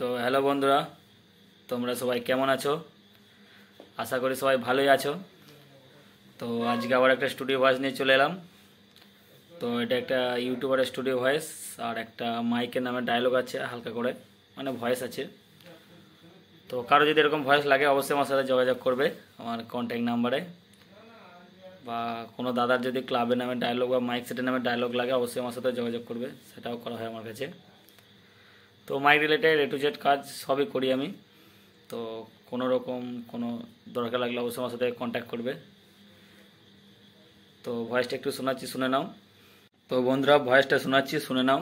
তো হ্যালো বন্ধুরা তোমরা সবাই কেমন আছো আশা করি সবাই ভালোই আছো তো আজকে আবার একটা স্টুডিও ভয়েস নিয়ে চলে এলাম তো এটা একটা ইউটিউবারের স্টুডিও ভয়েস আর একটা মাইকের নামে ডায়লগ আছে হালকা করে মানে ভয়েস আছে তো কারো যদি এরকম ভয়েস লাগে অবশ্যই আমার সাথে যোগাযোগ করবে আমার কন্ট্যাক্ট নাম্বারে বা কোনো দাদার যদি ক্লাবের নামে ডায়লগ বা মাইক সেটের নামে ডায়লগ লাগে অবশ্যই আমার সাথে যোগাযোগ করবে সেটাও করা হয় আমার কাছে তো mic related A to Z কাজ সবই করি আমি তো কোনো রকম কোনো দরকার লাগলে অবশ্যই আমার সাথে কন্ট্যাক্ট করবে তো ভয়েসটা একটু শোনাচ্ছি শুনে নাও তো বন্ধুরা ভয়েসটা শোনাচ্ছি শুনে নাও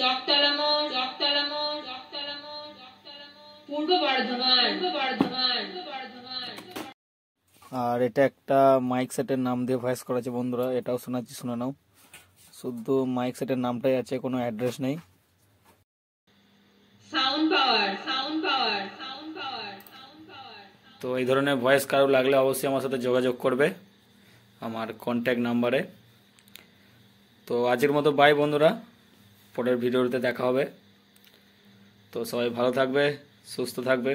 চকতলা আর এটা একটা মাইক সেটের নাম দিয়ে ভয়েস করেছে বন্ধুরা এটাও শোনাচ্ছি শুনে নাও শুধু মাইক সেটের নামটাই আছে কোনো অ্যাড্রেস নেই তো এই ধরনের ভয়েস কারো লাগলে অবশ্যই আমার সাথে যোগাযোগ করবে আমার কন্ট্যাক্ট নাম্বারে তো আজকের মতো বাই বন্ধুরা পরের ভিডিওতে দেখা হবে তো সবাই ভালো থাকবে সুস্থ থাকবে